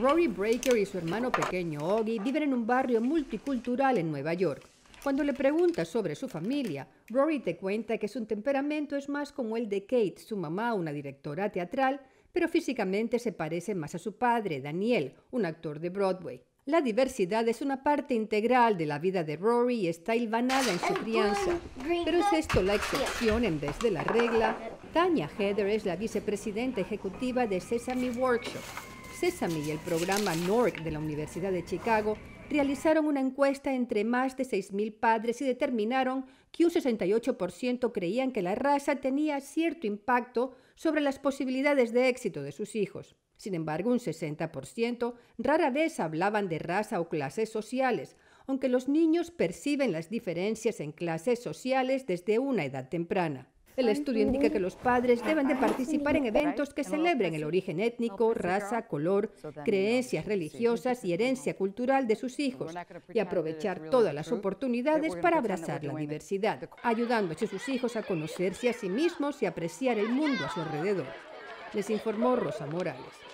Rory Breaker y su hermano pequeño Oggy viven en un barrio multicultural en Nueva York. Cuando le preguntas sobre su familia, Rory te cuenta que su temperamento es más como el de Kate, su mamá, una directora teatral, pero físicamente se parece más a su padre, Daniel, un actor de Broadway. La diversidad es una parte integral de la vida de Rory y está hilvanada en su crianza. Pero es esto la excepción en vez de la regla. Tanya Heather es la vicepresidenta ejecutiva de Sesame Workshop, Sesame y el programa NORC de la Universidad de Chicago realizaron una encuesta entre más de 6.000 padres y determinaron que un 68% creían que la raza tenía cierto impacto sobre las posibilidades de éxito de sus hijos. Sin embargo, un 60% rara vez hablaban de raza o clases sociales, aunque los niños perciben las diferencias en clases sociales desde una edad temprana. El estudio indica que los padres deben de participar en eventos que celebren el origen étnico, raza, color, creencias religiosas y herencia cultural de sus hijos y aprovechar todas las oportunidades para abrazar la diversidad, ayudándose a sus hijos a conocerse a sí mismos y apreciar el mundo a su alrededor. Les informó Rosa Morales.